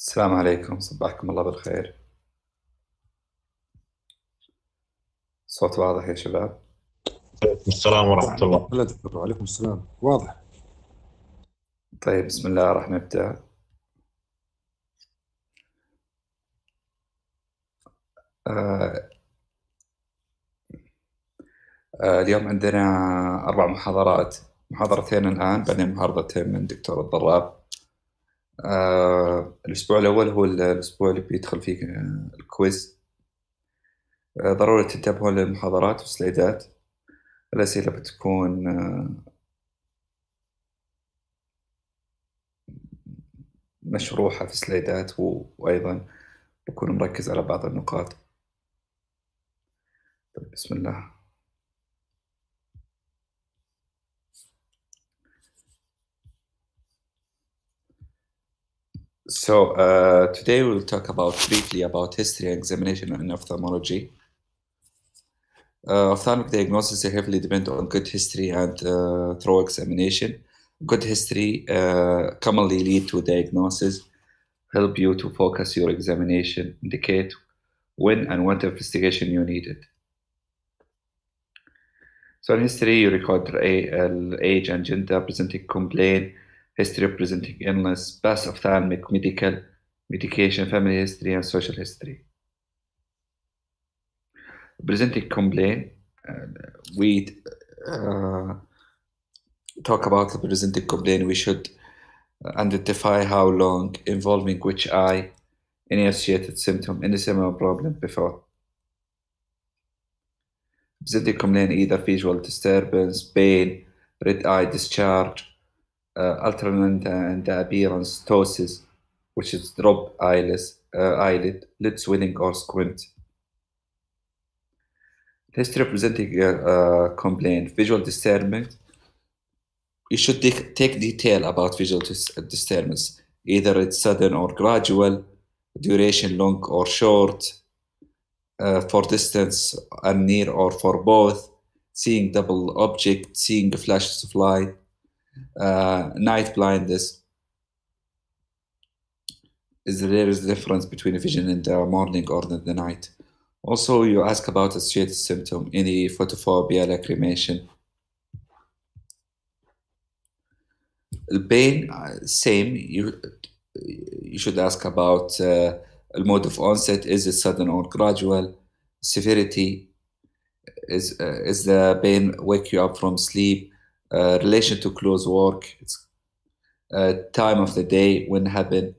السلام عليكم صباحكم الله بالخير صوت واضح يا شباب السلام ورحمة الله وعليكم السلام واضح طيب بسم الله راح نبدأ آه آه اليوم عندنا أربع محاضرات محاضرتين الآن بعدين محاضرتين من دكتور الضراب آه الأسبوع الأول هو الأسبوع اللي بيدخل فيه آه، الكويز آه ضروري تنتبهون للمحاضرات والسلايدات الأسئلة بتكون آه مشروحة في سلايدات وأيضا بكون مركز على بعض النقاط طيب، بسم الله So uh, today we'll talk about briefly about history examination in ophthalmology. Uh, ophthalmic diagnosis heavily depend on good history and uh, thorough examination. Good history uh, commonly lead to diagnosis, help you to focus your examination, indicate when and what investigation you needed. So in history, you record age and gender, presenting complaint, history of presenting illness, past ophthalmic, medical, medication, family history, and social history. Presenting complaint, uh, we uh, talk about the presenting complaint. We should uh, identify how long, involving which eye, any associated symptom, any similar problem before. Presenting complaint either visual disturbance, pain, red eye discharge, alternate uh, and appearance ptosis, which is drop eyeless, uh, eyelid, lid swelling or squint. History represents a complaint, visual disturbance. You should take, take detail about visual dis uh, disturbance, either it's sudden or gradual, duration long or short, uh, for distance and near or for both, seeing double object, seeing flashes of light, uh, night blindness. Is there is difference between vision in the uh, morning or in the night? Also, you ask about associated symptom, any photophobia, lacrimation. The pain, uh, same. You you should ask about uh, mode of onset. Is it sudden or gradual? Severity. Is uh, is the pain wake you up from sleep? Uh, relation to close work, it's uh, time of the day when happen,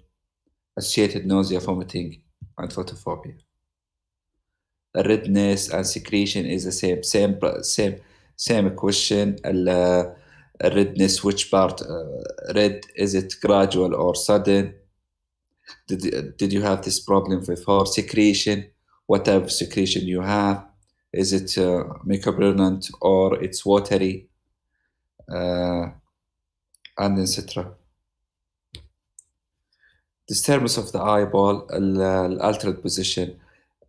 associated nausea, vomiting, and photophobia. Redness and secretion is the same same same same question. Uh, redness, which part red? Is it gradual or sudden? Did, did you have this problem before? Secretion, what type of secretion you have? Is it uh, microbrunant or it's watery? and etc. Disturbance of the eyeball, the altered position.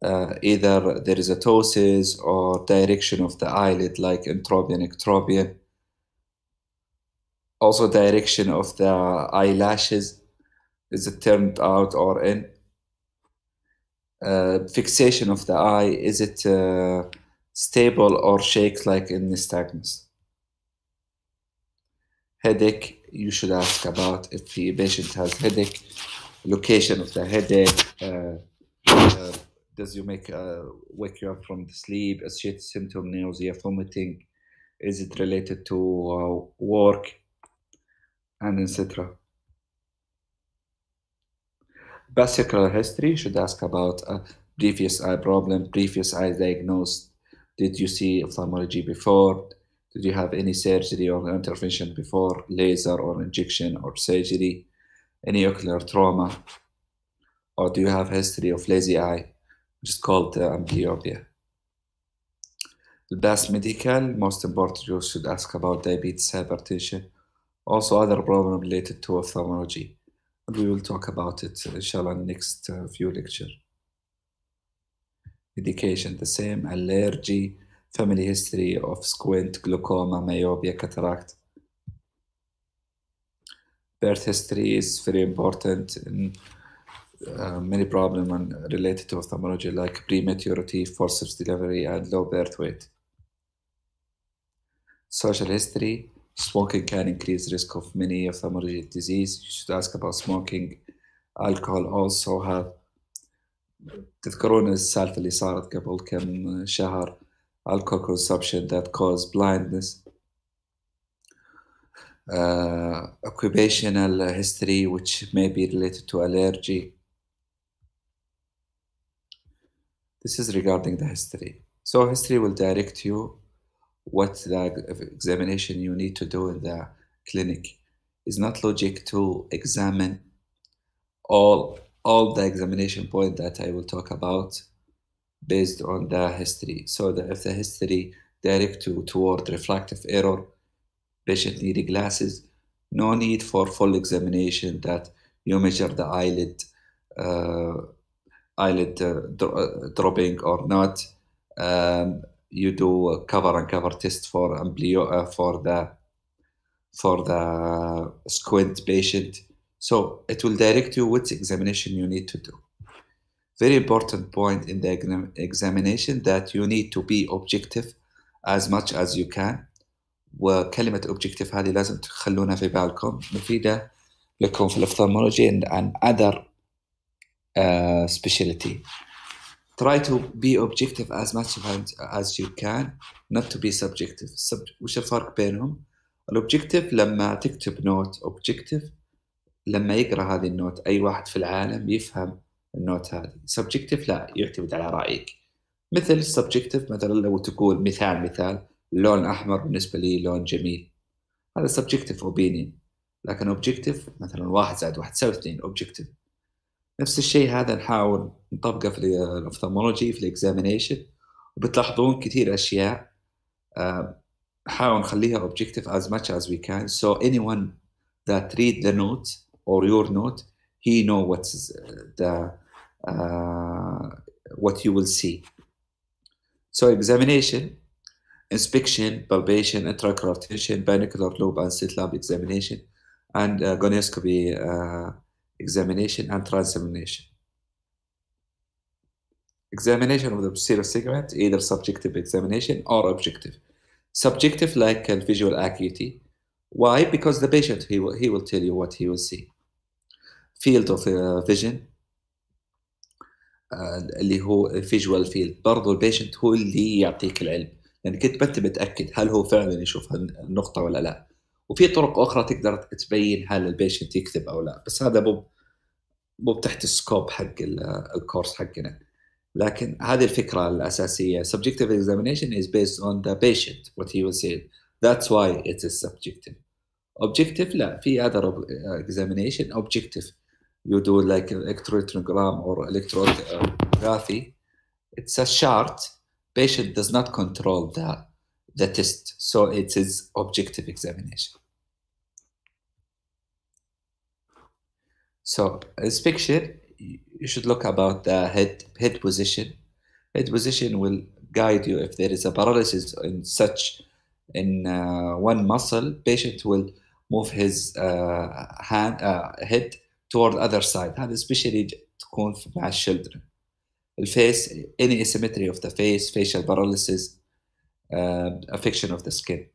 Uh, either there is a ptosis or direction of the eyelid like entropion, ectropion. Also direction of the eyelashes, is it turned out or in? Uh, fixation of the eye, is it uh, stable or shakes like in nystagmus? headache, you should ask about if the patient has headache, location of the headache, uh, uh, does you make uh, wake you up from the sleep, associated symptom, nausea, vomiting, is it related to uh, work, and etc. Vascular history should ask about uh, previous eye problem, previous eye diagnosed, did you see ophthalmology before, did you have any surgery or intervention before laser or injection or surgery? Any ocular trauma? Or do you have history of lazy eye, which is called uh, amblyopia? The best medical, most important, you should ask about diabetes, hypertension, also other problem related to ophthalmology. And we will talk about it, uh, inshallah, next uh, few lecture. Medication the same, allergy, family history of squint, glaucoma, myopia, cataract. Birth history is very important in uh, many problems related to ophthalmology like prematurity, forceps delivery, and low birth weight. Social history, smoking can increase risk of many ophthalmologic disease. You should ask about smoking. Alcohol also have تذكرون السالفة اللي صارت قبل كم شهر alcohol consumption that cause blindness, uh, occupational history, which may be related to allergy. This is regarding the history. So history will direct you what the examination you need to do in the clinic. It's not logic to examine all all the examination point that I will talk about based on the history. So that if the history direct to, toward refractive error, patient needed glasses, no need for full examination that you measure the eyelid uh, eyelid uh, dro uh, dropping or not. Um, you do a cover and cover test for amblyopia uh, for the for the squint patient. So it will direct you which examination you need to do. very important point in the examination that you need to be objective as much as you can وكلمة objective هذه لازم تخلونها في بالكم مفيدة لكم في الophthalmology and, and other uh, specialty. Try to be objective as much as you can not to be subjective. Sub وش الفرق بينهم؟ الobjective لما تكتب نوت objective لما يقرأ هذه النوت أي واحد في العالم يفهم النوت هذه سبجكتيف لا يعتمد على رايك مثل السبجكتيف مثلا لو تقول مثال مثال اللون الاحمر بالنسبه لي لون جميل هذا سبجكتيف اوبينيون لكن اوبجكتيف مثلا واحد زائد واحد يساوي اثنين اوبجكتيف نفس الشيء هذا نحاول نطبقه في الاوفثالمولوجي في الاكزامينيشن وبتلاحظون كثير اشياء آه، نحاول نخليها objective as much as we can so anyone that read the note or your note he know واتس the Uh, what you will see. So examination, inspection, palpation, tension, binocular lobe and slit lamp examination, and uh, gonioscopy uh, examination and transamination. Examination of the posterior segment, either subjective examination or objective. Subjective like uh, visual acuity. Why? Because the patient, he will, he will tell you what he will see. Field of uh, vision, اللي هو فيجوال فيلد برضه البيشنت هو اللي يعطيك العلم لان كنت انت متاكد هل هو فعلا يشوف النقطه ولا لا وفي طرق اخرى تقدر تبين هل البيشنت يكذب او لا بس هذا مو مو تحت السكوب حق الكورس حقنا لكن هذه الفكره الاساسيه subjective examination is based on the patient what he was saying that's why it is subjective objective لا في other examination objective you do like an electrogram or electrography, it's a chart. Patient does not control the, the test, so it is objective examination. So this picture, you should look about the head head position. Head position will guide you if there is a paralysis in such in uh, one muscle. Patient will move his uh, hand uh, head toward other side هذا especially تكون مع الشلدرن الفيس any asymmetry of the face facial paralysis uh, affection of the skin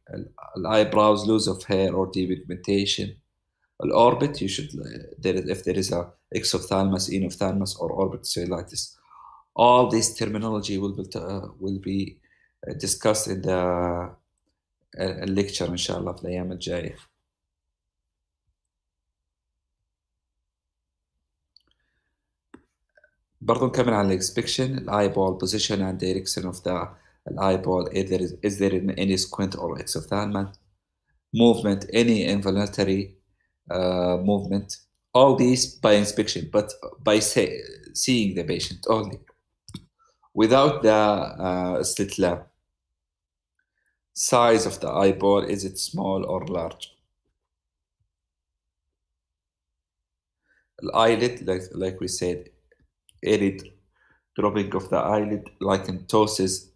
eyebrows loss of hair or depigmentation orbit you should uh, there is, if there is a exophthalmos enophthalmus or orbit cellulitis all this terminology will be, uh, will be uh, discussed in the uh, lecture inshallah في الايام الجايه برضه نكمل عن الاكسبكشن الاي بول position and direction of the eyeball is there, is, there any squint or exophthalmic movement any involuntary uh, movement all these by inspection but by say, seeing the patient only without the uh, slit lamp. size of the eyeball is it small or large eyelid like, like we said arid dropping of the eyelid, lichenosis,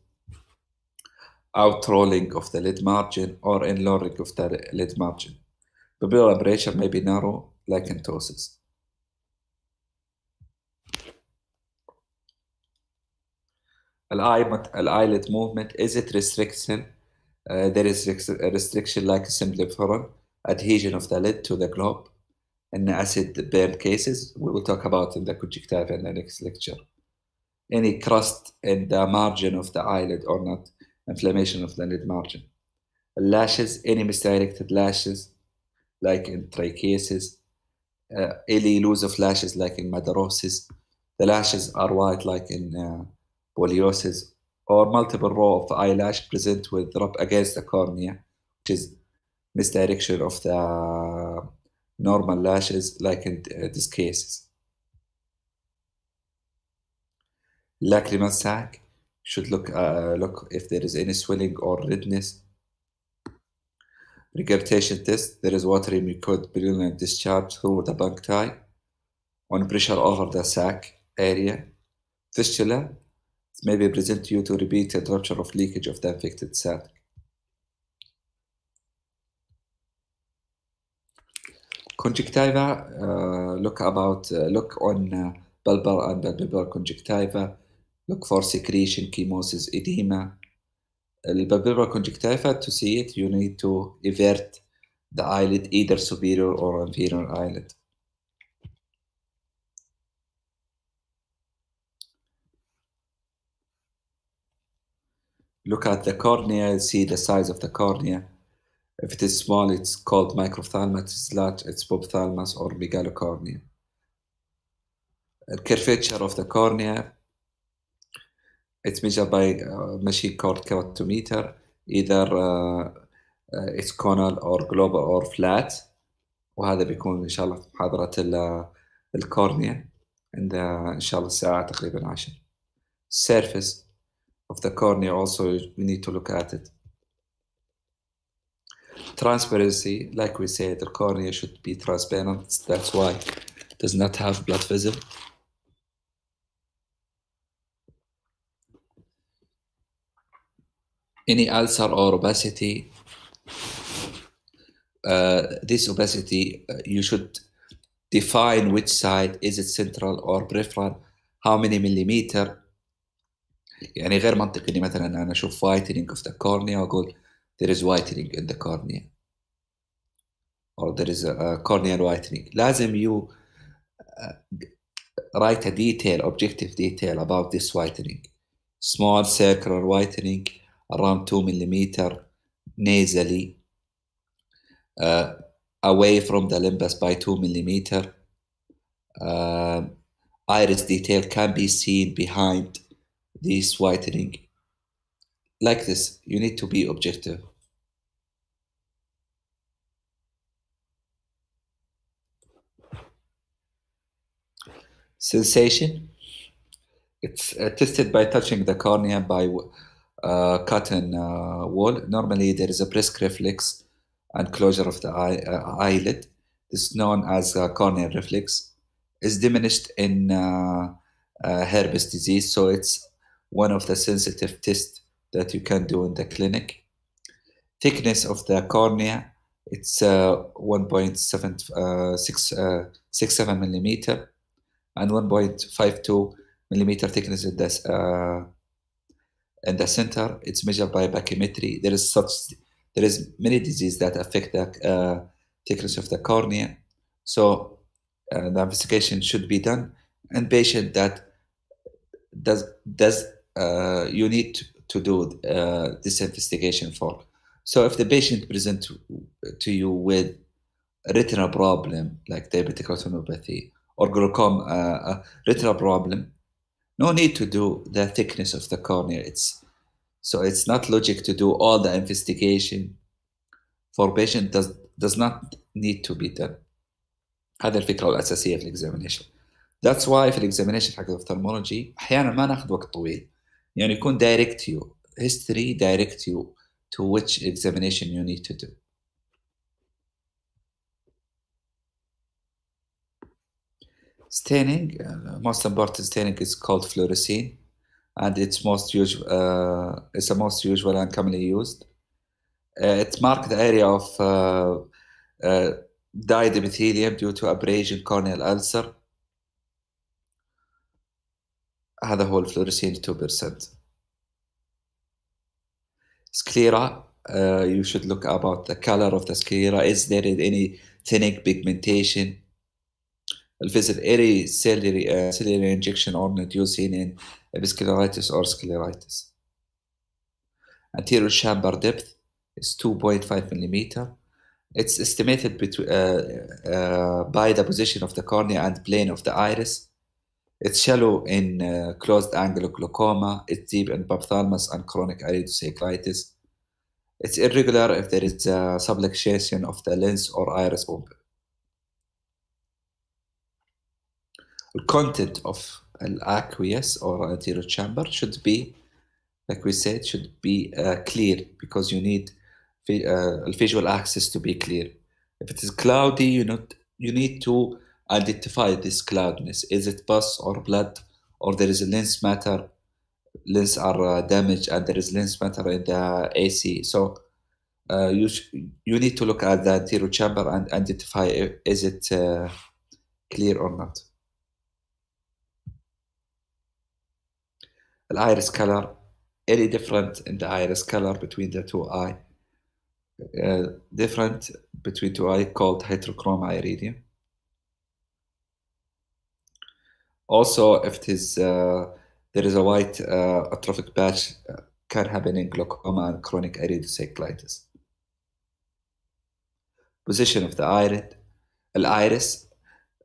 outrolling of the lid margin, or enlarging of the lid margin. Pupillar abrasion may be narrow, lycantosis. Eyelid movement, is it restriction? Uh, there is restriction like a simple foreign adhesion of the lid to the globe and acid burn cases. We will talk about in the conjunctiva in the next lecture. Any crust in the margin of the eyelid or not, inflammation of the lid margin. Lashes, any misdirected lashes, like in trichiasis, uh, any loss of lashes, like in madarosis. The lashes are white, like in uh, poliosis, or multiple row of eyelash present with drop against the cornea, which is misdirection of the normal lashes like in uh, these cases. Lacrimal sac should look, uh, look if there is any swelling or redness. Regurgitation test, there is watery mucoid brilliant discharge through the bronchi on pressure over the sac area. Fistula, may be present due to repeated rupture of leakage of the infected sac. conjunctiva, uh, look about uh, look on uh, bulbar and bulbar conjunctiva. Look for secretion, chemosis, edema. bulbar conjunctiva. To see it, you need to invert the eyelid, either superior or inferior eyelid. Look at the cornea, see the size of the cornea. If it is small, it's called microphthalmate. If it's large, it's poplithalamus or megalocornea. Curvature of the cornea, it's measured by a machine called keratometer. Either uh, uh, it's conal or global or flat. وهذا بيكون إن شاء الله في محاضرة الكورنيا عند إن شاء الله الساعة تقريبا عشر. Surface of the cornea also we need to look at it. Transparency, like we said, the cornea should be transparent. That's why it does not have blood vessel. Any ulcer or opacity, uh, this opacity, uh, you should define which side, is it central or peripheral, how many millimeter. يعني غير منطقي مثلا انا اشوف whitening of the cornea واقول there is whitening in the cornea or there is a, a corneal whitening لازم you uh, write a detail objective detail about this whitening small circular whitening around 2 millimeter nasally uh, away from the limbus by 2 millimeter uh, iris detail can be seen behind this whitening like this you need to be objective sensation. It's uh, tested by touching the cornea by uh, cotton uh, wool. Normally, there is a brisk reflex and closure of the eye, uh, eyelid. It's known as corneal reflex. It's diminished in uh, uh, herpes disease, so it's one of the sensitive tests that you can do in the clinic. Thickness of the cornea, it's uh, 1.767 millimeter and 1.52 millimeter thickness at the, uh, in the center. It's measured by bathymetry. There is such there is many disease that affect the uh, thickness of the cornea. So uh, the investigation should be done. And patient that does does uh, you need to do uh, this investigation for. So if the patient present to you with retinal problem like diabetic retinopathy or glaucoma, uh, retinal problem, no need to do the thickness of the cornea. It's so it's not logic to do all the investigation for patient does does not need to be done. Other الفكرة الأساسية examination. That's why for examination of الاوفثالمولوجي أحيانا ما ناخذ وقت طويل. يعني يكون direct you history direct you to which examination you need to do. Staining, uh, most important staining is called fluorescein, and it's most usual. Uh, it's the most usual and commonly used. Uh, it marked the area of uh, uh, due to abrasion corneal ulcer. a whole fluorescein 2% sclera uh, you should look about the color of the sclera is there any thinning pigmentation Alpha-8 ciliary, uh, ciliary injection are not used in episcleritis or scleritis. Anterior chamber depth is 2.5 millimeter. It's estimated between, uh, uh, by the position of the cornea and plane of the iris. It's shallow in uh, closed angle glaucoma. It's deep in poplithalmus and chronic iridocyclitis. It's irregular if there is a uh, subluxation of the lens or iris open. content of an aqueous or anterior chamber should be, like we said, should be uh, clear because you need uh, visual axis to be clear. If it is cloudy, you you need to identify this cloudiness. Is it pus or blood, or there is a lens matter? Lens are uh, damaged, and there is lens matter in the uh, AC. So uh, you you need to look at the anterior chamber and identify uh, is it uh, clear or not. iris color any different in the iris color between the two eye uh, different between two eye called heterochrome iridium also if it is uh, there is a white uh, atrophic patch uh, can happen in glaucoma and chronic iridocyclitis position of the iris the iris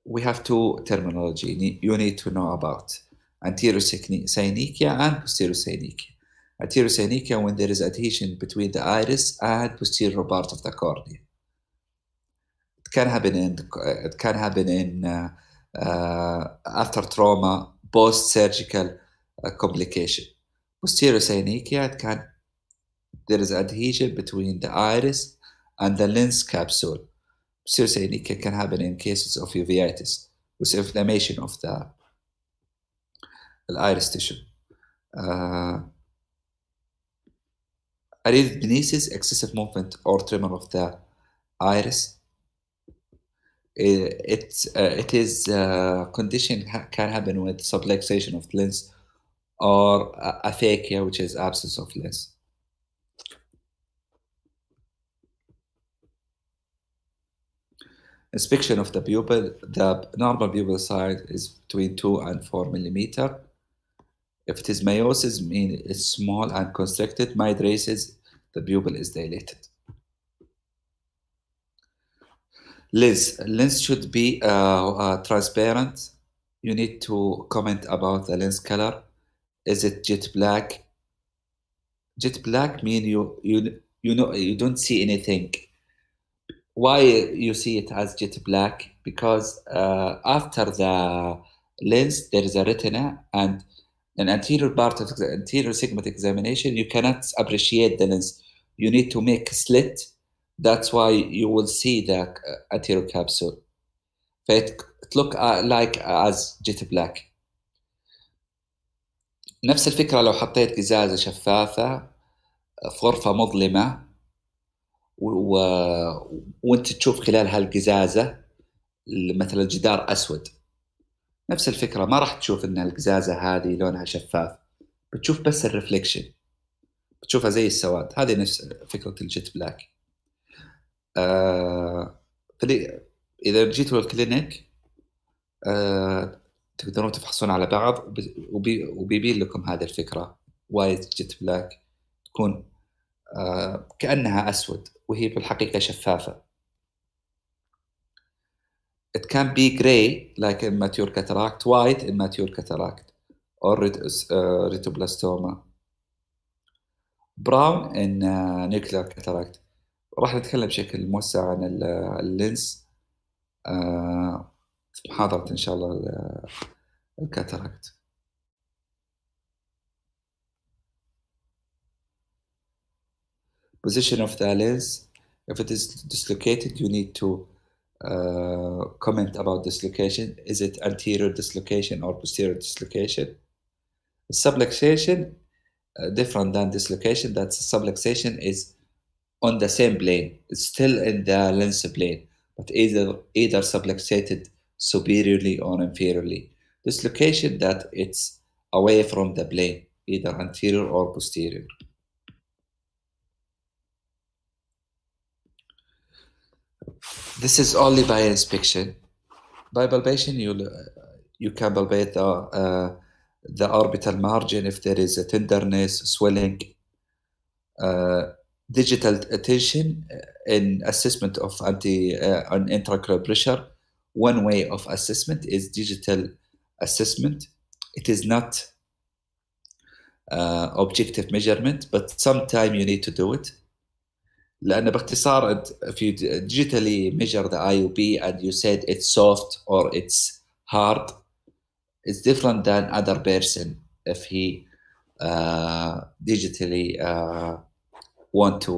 we have two terminology you need to know about anterior synechia and posterior synechia. anterior synechia when there is adhesion between the iris and posterior part of the cornea. It can happen in it can happen in uh, uh, after trauma, post-surgical uh, complication. posterior synechia it can there is adhesion between the iris and the lens capsule. Posterior-synychia can happen in cases of uveitis with inflammation of the الاير ستيشن arrhythmogenic excessive movement or tremor of the iris. Uh, it, uh, it is a uh, condition ha can happen with subluxation of lens or uh, aphakia, which is absence of lens. Inspection of the pupil. The normal pupil size is between 2 and 4 millimeter. If it is meiosis, mean it's small and constricted. Mydrases, the pupil is dilated. Lens. Lens should be uh, uh, transparent. You need to comment about the lens color. Is it jet black? Jet black mean you you you know you don't see anything. Why you see it as jet black? Because uh, after the lens there is a retina and in anterior part of the anterior segment examination, you cannot appreciate the lens. You need to make a slit. That's why you will see the anterior capsule. It look like as jet black. نفس الفكرة لو حطيت قزازة شفافة في غرفة مظلمة و... وانت تشوف خلال هالقزازة مثلا الجدار أسود نفس الفكره ما راح تشوف ان القزازه هذه لونها شفاف بتشوف بس الرفليكشن بتشوفها زي السواد هذه نفس فكره الجيت بلاك آه اذا جيتوا للكلينيك آه تقدرون تفحصون على بعض وبيبين لكم هذه الفكره وايد جيت بلاك تكون آه كانها اسود وهي في الحقيقه شفافه it can be gray like mature cataract, white in mature cataract, or ret uh, brown in uh, nuclear cataract راح نتكلم بشكل موسع عن اللينس في محاضرة إن شاء الله الكاتاراكت Position of the lens if it is dislocated you need to Uh, comment about dislocation. Is it anterior dislocation or posterior dislocation? Subluxation, uh, different than dislocation. That subluxation is on the same plane. It's still in the lens plane, but either either subluxated superiorly or inferiorly. Dislocation that it's away from the plane, either anterior or posterior. this is only by inspection. By bulbation, you uh, you can bulbate the uh, the orbital margin if there is a tenderness, swelling, uh, digital attention uh, in assessment of anti uh, intraocular pressure. One way of assessment is digital assessment. It is not uh, objective measurement, but sometime you need to do it. لانه باختصار في digitally measure the IOP and you said it's soft or it's hard it's different than other person if he uh, digitally uh, want to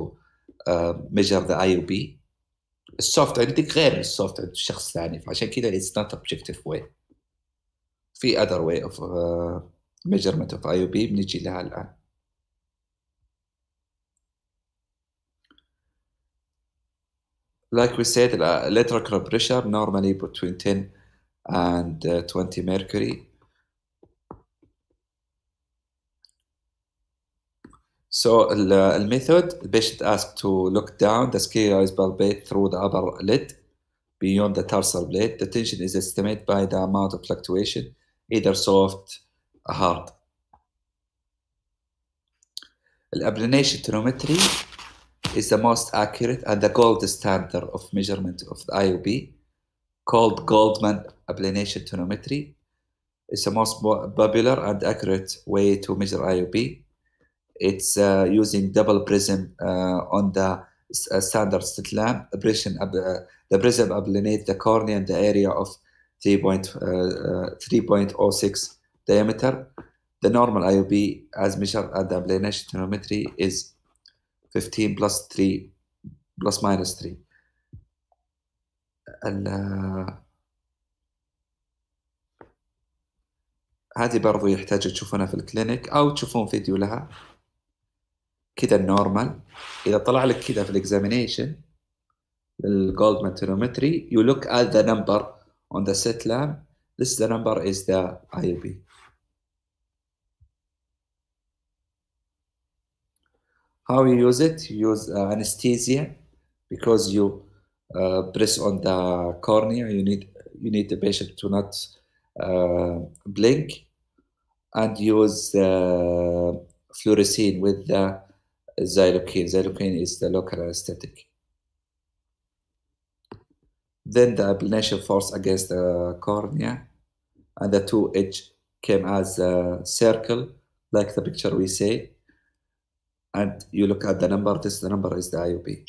uh, measure the IOP السوفت عندك غير السوفت عند شخص ثاني فعشان كذا it's not objective way في other way of uh, measurement of IOP بنجي لها الآن like we said, uh, electrical pressure normally between 10 and uh, 20 mercury. So the uh, method, the patient asked to look down the sclerosis palpate through the upper lid beyond the tarsal blade. The tension is estimated by the amount of fluctuation, either soft or hard. الابلينيشن تريومتري is the most accurate and the gold standard of measurement of the IOB called Goldman Ablination Tonometry. It's the most popular and accurate way to measure IOB. It's uh, using double prism uh, on the uh, standard slit lamp. The prism, uh, the prism ablates the cornea in the area of 3.06 uh, uh, diameter. The normal IOB as measured at the ablination tonometry is 15 بلس 3 بلس ماينس 3 هذه برضو يحتاج تشوفونها في الكلينيك أو تشوفون فيديو لها كذا النورمال إذا طلع لك كذا في الإكزامينيشن الجولدمان تيرومتري you look at the number on the set lamp this the number is the IOB How you use it? You use uh, anesthesia because you uh, press on the cornea. You need you need the patient to not uh, blink, and use uh, fluorescein with the xylocaine. Xylocaine is the local anesthetic. Then the ablation force against the cornea, and the two edge came as a circle, like the picture we say and you look at the number, this number is the IOP.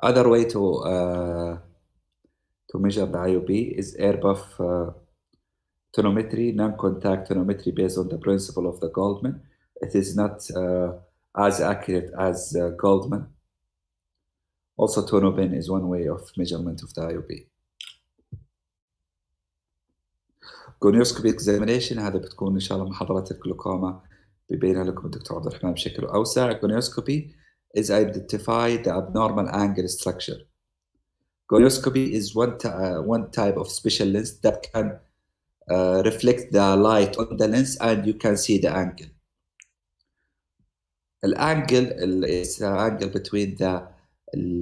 Other way to uh, to measure the IOP is air uh, tonometry, non-contact tonometry based on the principle of the Goldman. It is not uh, as accurate as uh, Goldman. Also, tonopin is one way of measurement of the IOP. كونيوسكوبي اكزامينيشن هذا بتكون ان شاء الله محاضرات الجلوكوما بيبينها لكم الدكتور عبد الرحمن بشكل اوسع كونيوسكوبي is identify the abnormal angle structure gonioscopy is one, uh, one type of special lens that can uh, reflect the light on the lens and you can see the angle The angle is the angle between the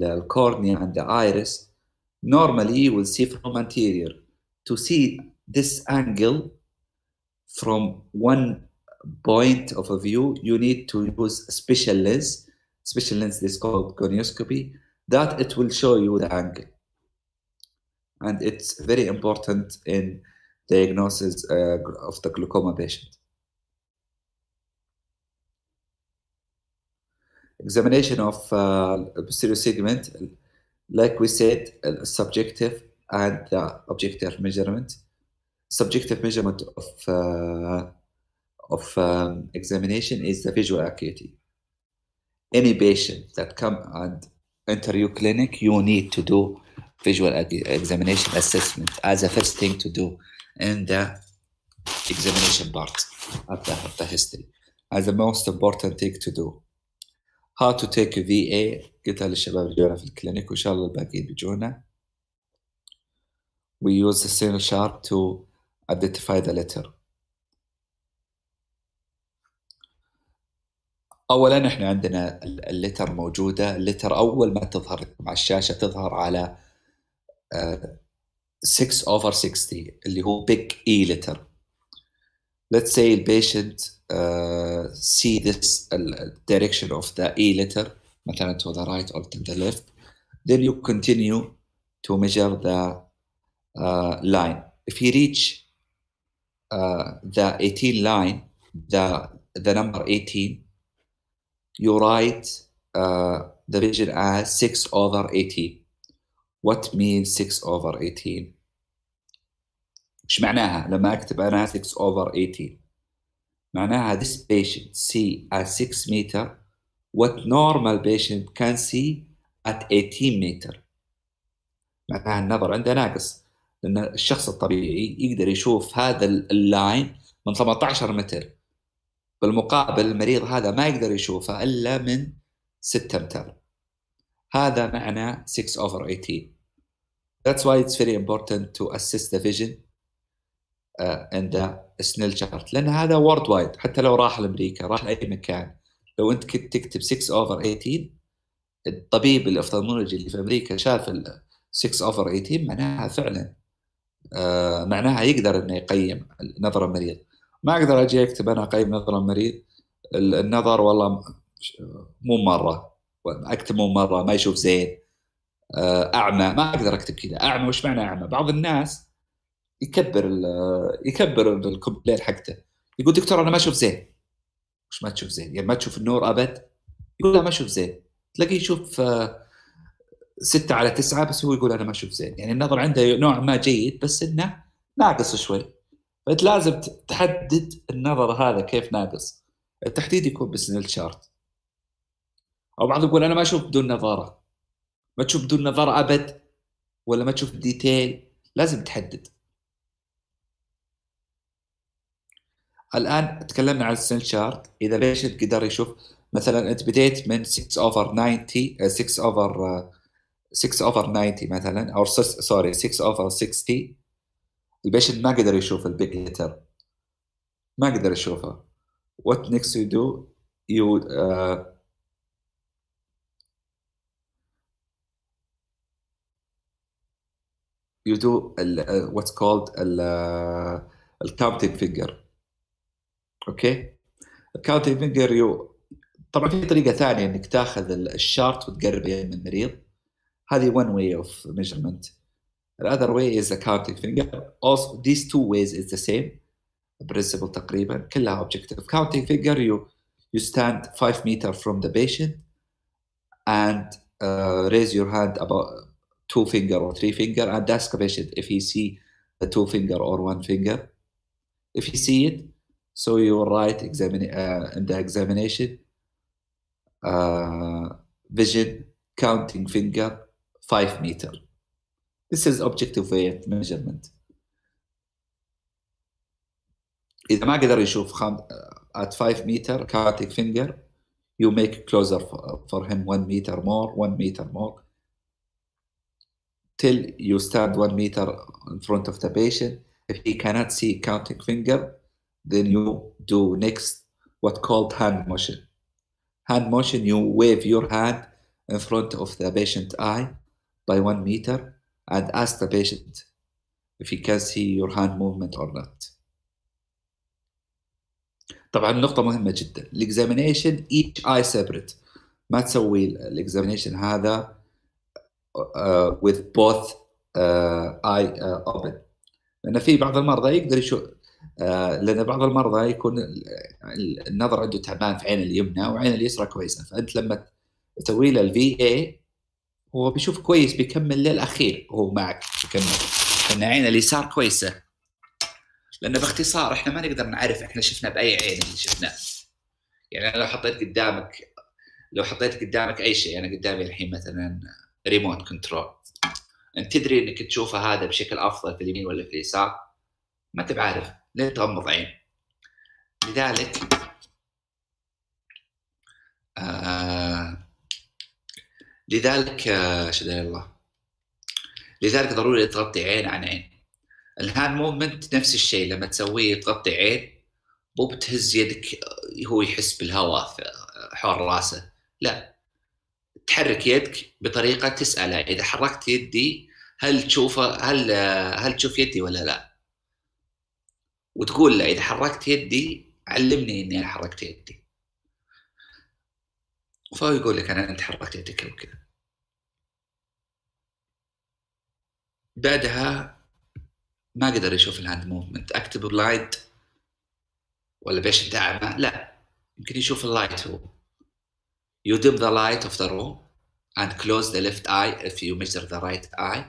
the cornea and the iris normally you will see from anterior to see this angle from one point of a view, you need to use a special lens. Special lens is called gonioscopy. That it will show you the angle, and it's very important in diagnosis uh, of the glaucoma patient. Examination of uh, posterior segment, like we said, uh, subjective and the objective measurement subjective measurement of uh, of um, examination is the visual acuity. Any patient that come and enter your clinic, you need to do visual examination assessment as the first thing to do in the examination part of the, of the history, as the most important thing to do. How to take a VA Get للشباب اللي جونا في الكلينيك وإن شاء We use the single sharp to identify the letter اولا احنا عندنا اللتر موجوده اللتر اول ما تظهر على الشاشه تظهر على 6 over 60 اللي هو big E لتر let's say البيشنت uh, see this direction of the E letter مثلا to the right or to the left then you continue to measure the uh, line if he reach uh, the 18 line, the, the number 18, you write uh, the vision as 6 over 18. What means 6 over 18? ايش معناها لما اكتب انا 6 over 18 معناها this patient see at 6 meter what normal patient can see at 18 meter معناها النظر عنده ناقص ان الشخص الطبيعي يقدر يشوف هذا اللاين من 18 متر بالمقابل المريض هذا ما يقدر يشوفه الا من 6 متر هذا معنى 6 over 18 That's why it's very important to assist the vision uh, in the snail chart لان هذا وورد وايد حتى لو راح لامريكا راح لاي مكان لو انت كنت تكتب 6 اوفر 18 الطبيب الافتالمولوجي اللي في امريكا شاف 6 اوفر 18 معناها فعلا آه، معناها يقدر انه يقيم نظر المريض ما اقدر اجي اكتب انا اقيم نظر المريض النظر والله مو مره اكتب مو مره ما يشوف زين آه، اعمى ما اقدر اكتب كذا اعمى وش معنى اعمى بعض الناس يكبر يكبر الكومبلين حقته يقول دكتور انا ما اشوف زين وش ما تشوف زين يعني ما تشوف النور ابد يقول لا ما اشوف زين تلاقيه يشوف آه، ستة على تسعة بس هو يقول أنا ما أشوف زين يعني النظر عنده نوع ما جيد بس إنه ناقص شوي فأنت لازم تحدد النظر هذا كيف ناقص التحديد يكون بسنيل تشارت أو بعضهم يقول أنا ما أشوف بدون نظارة ما تشوف بدون نظارة أبد ولا ما تشوف ديتيل لازم تحدد الآن تكلمنا عن السنيل تشارت إذا ليش قدر يشوف مثلا أنت بديت من 6 أوفر 90 6 أوفر 6 اوفر 90 مثلا او سوري 6 اوفر 60 البيشنت ما قدر يشوف البيج ليتر ما قدر يشوفها what next you do you يو uh, you do كولد uh, what's called الكاونتنج فينجر اوكي الكاونتنج فينجر يو طبعا في طريقه ثانيه انك تاخذ الشارت وتقرب من المريض هذه one way of measurement the other way is the counting finger also these two ways is the same principle تقريبا كلها objective counting finger you you stand 5 meter from the patient and uh, raise your hand about two finger or three finger and ask the patient if he see a two finger or one finger if he see it so you write examine uh, in the examination uh, vision counting finger 5 meter. This is objective weight measurement. إذا ما قدر يشوف خم... Uh, at 5 meter chaotic finger you make closer for him 1 meter more 1 meter more till you stand 1 meter in front of the patient if he cannot see counting finger then you do next what called hand motion hand motion you wave your hand in front of the patient eye by one meter and ask the patient if he can see your hand movement or not. طبعا نقطة مهمة جدا الاكزامينيشن each eye separate ما تسوي الاكزامينيشن هذا uh, with both uh, eye uh, open لأن في بعض المرضى يقدر يشوف uh, لأن بعض المرضى يكون النظر عنده تعبان في عين اليمنى وعين اليسرى كويسة فأنت لما تسوي له الفي اي هو بيشوف كويس بيكمل للاخير هو معك بيكمل لان عينه اليسار كويسه لانه باختصار احنا ما نقدر نعرف احنا شفنا باي عين اللي شفناه يعني انا لو حطيت قدامك لو حطيت قدامك اي شيء انا قدامي الحين مثلا ريموت كنترول انت تدري انك تشوفه هذا بشكل افضل في اليمين ولا في اليسار ما انت بعارف ليه تغمض عين لذلك آه لذلك شدنا الله لذلك ضروري تغطي عين عن عين الهاند موفمنت نفس الشيء لما تسويه تغطي عين مو بتهز يدك آه، هو يحس بالهواء آه، حول راسه لا تحرك يدك بطريقه تساله اذا حركت يدي هل تشوف هل آه، هل تشوف يدي ولا لا وتقول له اذا حركت يدي علمني اني انا حركت يدي فهو يقول لك انا تحركت يدك وكذا بعدها ما قدر يشوف الهاند موفمنت اكتب بلايد ولا بيش داعمه لا يمكن يشوف اللايت هو you dim the light of the room and close the left eye if you measure the right eye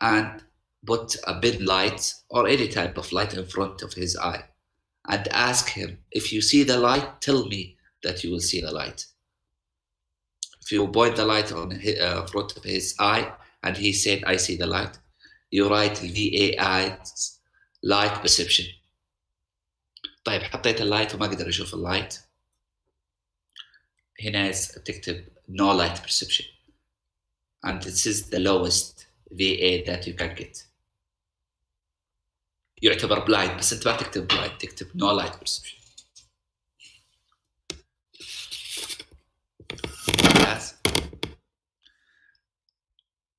and put a pin light or any type of light in front of his eye and ask him if you see the light tell me that you will see the light you point the light on uh, front of his eye, and he said, I see the light, you write VAI light perception. طيب حطيت اللايت وما قدر يشوف اللايت هنا تكتب no light perception and this is the lowest VA that you can get يعتبر blind بس انت ما تكتب blind تكتب no light perception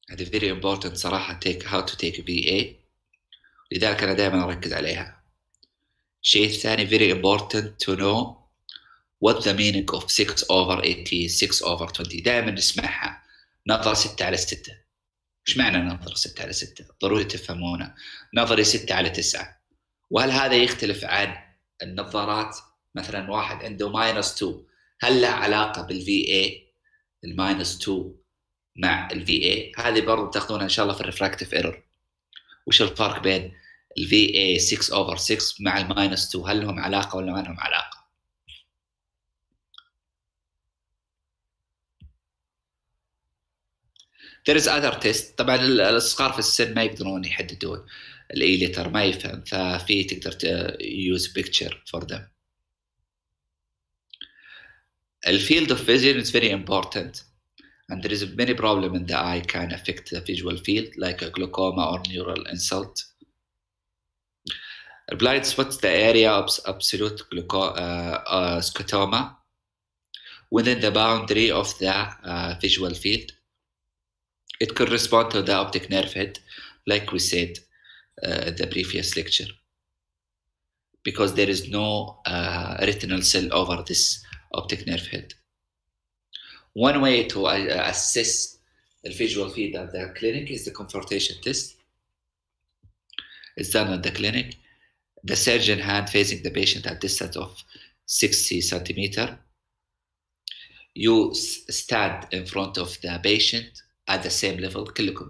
هذه فيري امبورتنت صراحة تيك هاو تو تيك في اي لذلك أنا دائما أركز عليها الشيء الثاني فيري امبورتنت تو نو وات ذا مينينج اوف 6 اوفر 80 6 اوفر 20 دائما نسمعها نظرة 6 على 6 ايش معنى نظرة 6 على 6 ضروري تفهمونها نظري 6 على 9 وهل هذا يختلف عن النظارات مثلا واحد عنده ماينس 2 هل لها علاقه بالفي اي الماينس 2 مع الفي اي هذه برضه تاخذونها ان شاء الله في الريفراكتيف ايرور وش الفرق بين الفي اي 6 اوفر 6 مع الماينس 2 هل لهم علاقه ولا ما لهم علاقه there is other test طبعا الصغار في السن ما يقدرون يحددون الاي ليتر ما يفهم ففي تقدر يوز بيكتشر فور ذم a field of vision is very important and there is many problem in the eye can affect the visual field like a glaucoma or neural insult a blind spot, the area of absolute glaucoma, uh, uh, scotoma within the boundary of the uh, visual field. It corresponds to the optic nerve head, like we said uh, the previous lecture, because there is no uh, retinal cell over this optic nerve head. One way to uh, assess the visual field at the clinic is the confrontation test. It's done at the clinic. The surgeon hand facing the patient at distance of 60 centimeter. You stand in front of the patient at the same level, كلكم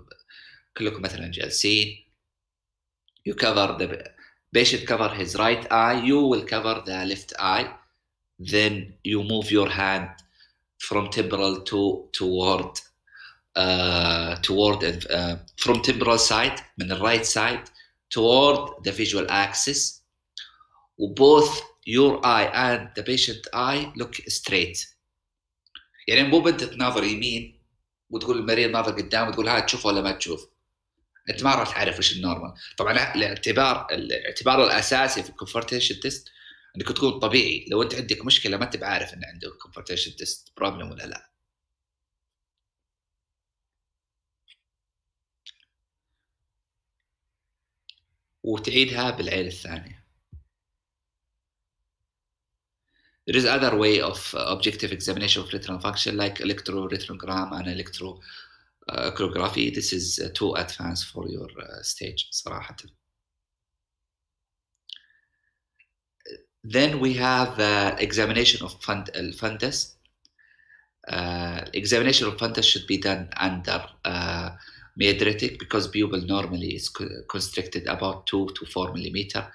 You cover the patient cover his right eye, you will cover the left eye then you move your hand from temporal to toward uh, toward uh, from temporal side from the right side toward the visual axis both your eye and the patient eye look straight يعني مو بنت تناظر يمين وتقول المريض ناظر قدام وتقول ها تشوف ولا ما تشوف انت ما راح تعرف ايش النورمال طبعا الاعتبار الاعتبار الاساسي في الكونفرتيشن تيست انك تكون طبيعي لو انت عندك مشكله ما انت بعارف ان عندك كونفرتيشن تيست بروبلم ولا لا وتعيدها بالعين الثانيه There is other way of objective examination of retinal function like electroretinogram and electrochromatography. This is too advanced for your stage صراحة. Then we have the uh, examination of fund, uh, fundus. Uh, examination of fundus should be done under uh, meadretic because pupil normally is co constricted about 2 to 4 millimeter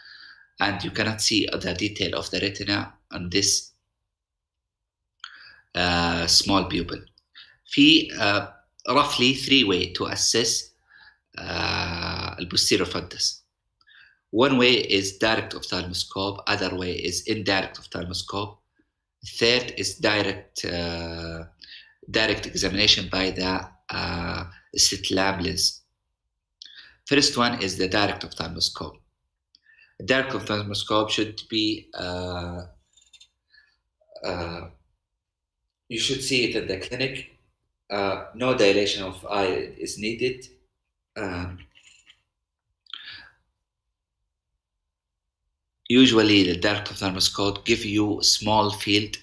and you cannot see the detail of the retina on this uh, small pupil. في uh, roughly three way to assess uh, البوستيريور fundus. One way is direct ophthalmoscope, other way is indirect ophthalmoscope. Third is direct uh, direct examination by the uh, slit lens. First one is the direct ophthalmoscope. Direct ophthalmoscope should be uh, uh, you should see it at the clinic. Uh, no dilation of eye is needed. Um, usually the direct of thermoscope give you small field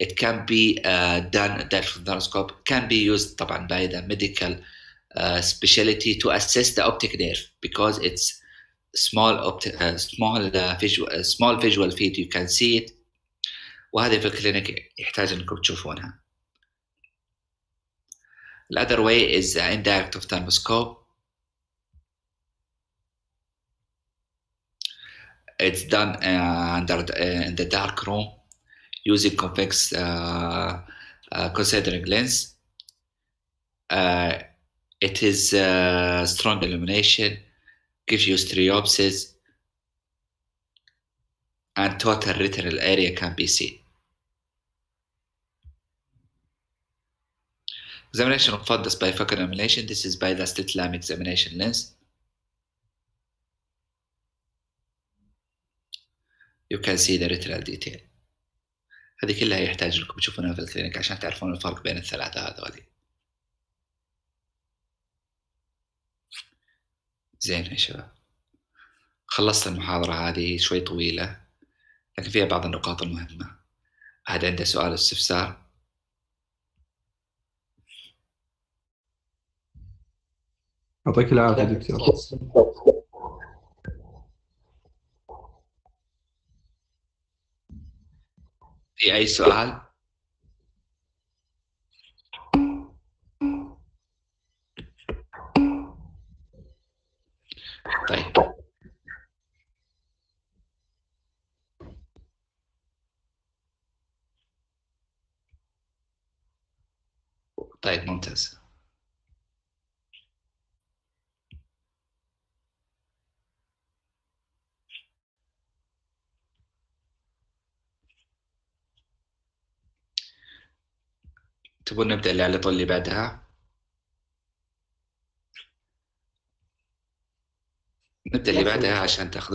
it can be uh, done director of thermoscope can be used by the medical uh, specialty to assess the optic nerve because it's small opti- uh, small uh, visual uh, small visual field you can see it وهذا في الكلينيك يحتاج انكم تشوفونها. The other way is uh, indirect ophthalmoscope It's done uh, under the, uh, in the dark room using convex uh, considering lens. it is strong illumination, gives you stereopsis, and total retinal area can be seen. Examination of fundus by focal illumination. This is by the slit lamp examination lens. you can see the retinal detail هذه كلها يحتاج لكم تشوفونها في الكلينك عشان تعرفون الفرق بين الثلاثة هذولي زين يا شباب خلصت المحاضرة هذه شوي طويلة لكن فيها بعض النقاط المهمة أحد عنده سؤال استفسار؟ يعطيك العافية دكتور E é isso lá. Tá aí. Tá aí, تبون نبدأ اللي على طول اللي بعدها نبدأ اللي بعدها عشان تاخذ